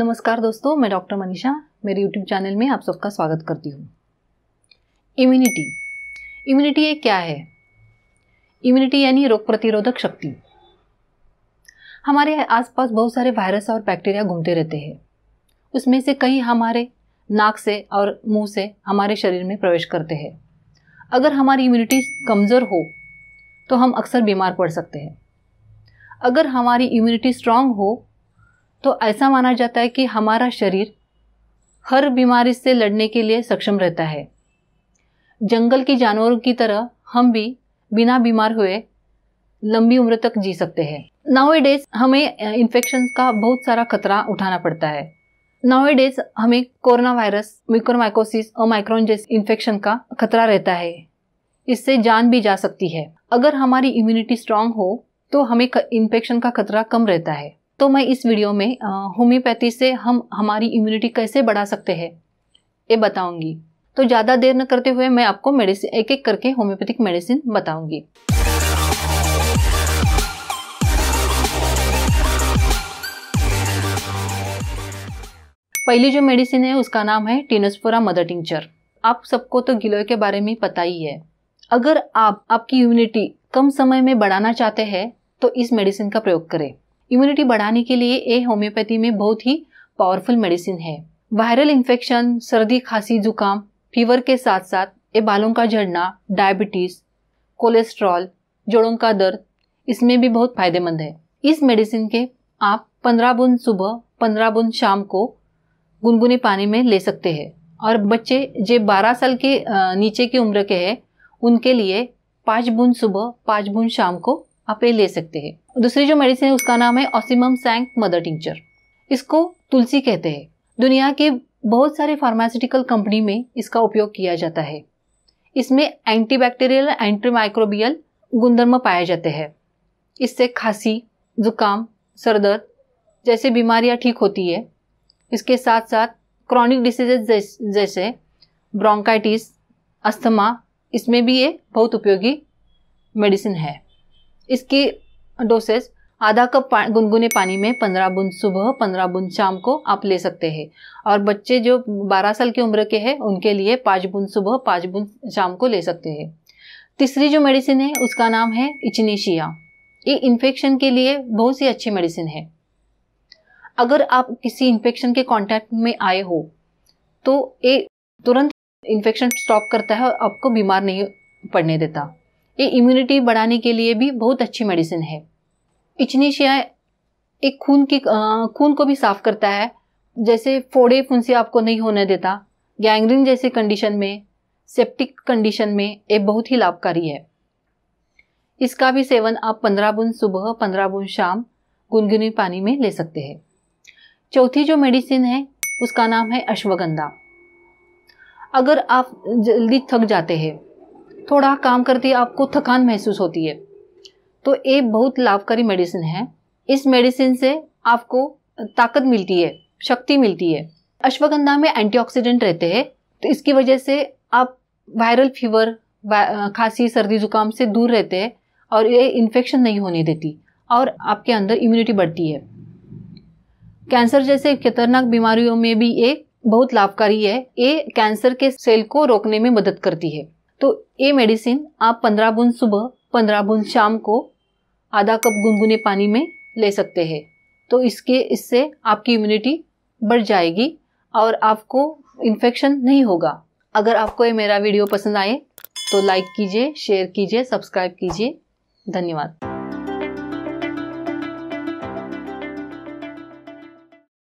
नमस्कार दोस्तों मैं डॉक्टर मनीषा मेरे यूट्यूब चैनल में आप सबका स्वागत करती हूँ इम्यूनिटी इम्यूनिटी ये क्या है इम्यूनिटी यानी रोग प्रतिरोधक शक्ति हमारे आसपास बहुत सारे वायरस और बैक्टीरिया घूमते रहते हैं उसमें से कई हमारे नाक से और मुंह से हमारे शरीर में प्रवेश करते हैं अगर हमारी इम्यूनिटी कमज़ोर हो तो हम अक्सर बीमार पड़ सकते हैं अगर हमारी इम्यूनिटी स्ट्रांग हो तो ऐसा माना जाता है कि हमारा शरीर हर बीमारी से लड़ने के लिए सक्षम रहता है जंगल के जानवरों की तरह हम भी बिना बीमार हुए लंबी उम्र तक जी सकते हैं नाउ डेज हमें इन्फेक्शन का बहुत सारा खतरा उठाना पड़ता है नाउ डेज हमें कोरोना वायरस माइक्रोमाइकोसिस और माइक्रोन जैसे इन्फेक्शन का खतरा रहता है इससे जान भी जा सकती है अगर हमारी इम्यूनिटी स्ट्रांग हो तो हमें इन्फेक्शन का खतरा कम रहता है तो मैं इस वीडियो में होम्योपैथी से हम हमारी इम्यूनिटी कैसे बढ़ा सकते हैं ये बताऊंगी तो ज़्यादा देर न करते हुए मैं आपको मेडिसिन एक एक करके होम्योपैथिक मेडिसिन बताऊंगी पहली जो मेडिसिन है उसका नाम है टीनसपोरा मदर टिंचर आप सबको तो गिलोय के बारे में पता ही है अगर आप आपकी इम्यूनिटी कम समय में बढ़ाना चाहते हैं तो इस मेडिसिन का प्रयोग करें इम्यूनिटी बढ़ाने के लिए ये होम्योपैथी में बहुत ही पावरफुल मेडिसिन है वायरल इन्फेक्शन सर्दी खांसी जुकाम फीवर के साथ साथ ए बालों का झड़ना डायबिटीज कोलेस्ट्रॉल जोड़ों का दर्द इसमें भी बहुत फायदेमंद है इस मेडिसिन के आप पंद्रह बुंद सुबह पंद्रह बुंद शाम को गुनगुने पानी में ले सकते हैं और बच्चे जो बारह साल के नीचे की उम्र के हैं उनके लिए पाँच बूंद सुबह पाँच बूंद शाम को आप ये ले सकते हैं दूसरी जो मेडिसिन है उसका नाम है ऑसिमम सैंक मदर टिंचर इसको तुलसी कहते हैं दुनिया के बहुत सारे फार्मास्यूटिकल कंपनी में इसका उपयोग किया जाता है इसमें एंटीबैक्टीरियल एंटीमाइक्रोबियल गुंदर्म पाए जाते हैं इससे खांसी जुकाम सरदर्द जैसे बीमारियां ठीक होती है इसके साथ साथ क्रॉनिक डिसीजेज जैसे ब्रोंकाइटिस अस्थमा इसमें भी ये बहुत उपयोगी मेडिसिन है इसकी डोसेस आधा कप पा, गुनगुने पानी में पंद्रह बूंद सुबह पंद्रह बूंद शाम को आप ले सकते हैं और बच्चे जो बारह साल की उम्र के हैं उनके लिए पाँच बूंद सुबह पाँच बूंद शाम को ले सकते हैं तीसरी जो मेडिसिन है उसका नाम है इचनेशिया ये इन्फेक्शन के लिए बहुत सी अच्छी मेडिसिन है अगर आप किसी इन्फेक्शन के कांटेक्ट में आए हो तो ये तुरंत इन्फेक्शन स्टॉप करता है और आपको बीमार नहीं पड़ने देता ये इम्यूनिटी बढ़ाने के लिए भी बहुत अच्छी मेडिसिन है इचनीशिया एक खून की खून को भी साफ करता है जैसे फोड़े फुंसी आपको नहीं होने देता गैंग्रीन जैसे कंडीशन में सेप्टिक कंडीशन में ये बहुत ही लाभकारी है इसका भी सेवन आप पंद्रह बूंद सुबह पंद्रह बूंद शाम गुनगुनी पानी में ले सकते हैं चौथी जो मेडिसिन है उसका नाम है अश्वगंधा अगर आप जल्दी थक जाते हैं थोड़ा काम है आपको थकान महसूस होती है तो ये बहुत लाभकारी मेडिसिन है इस मेडिसिन से आपको ताकत मिलती है शक्ति मिलती है अश्वगंधा में एंटीऑक्सीडेंट रहते हैं तो इसकी वजह से आप वायरल फीवर खांसी सर्दी जुकाम से दूर रहते हैं और ये इन्फेक्शन नहीं होने देती और आपके अंदर इम्यूनिटी बढ़ती है कैंसर जैसे खतरनाक बीमारियों में भी ये बहुत लाभकारी है ये कैंसर के सेल को रोकने में मदद करती है तो ये मेडिसिन आप पंद्रह बूंद सुबह पंद्रह बूंद शाम को आधा कप गुनगुने पानी में ले सकते हैं तो इसके इससे आपकी इम्यूनिटी बढ़ जाएगी और आपको इन्फेक्शन नहीं होगा अगर आपको ये मेरा वीडियो पसंद आए तो लाइक कीजिए शेयर कीजिए सब्सक्राइब कीजिए धन्यवाद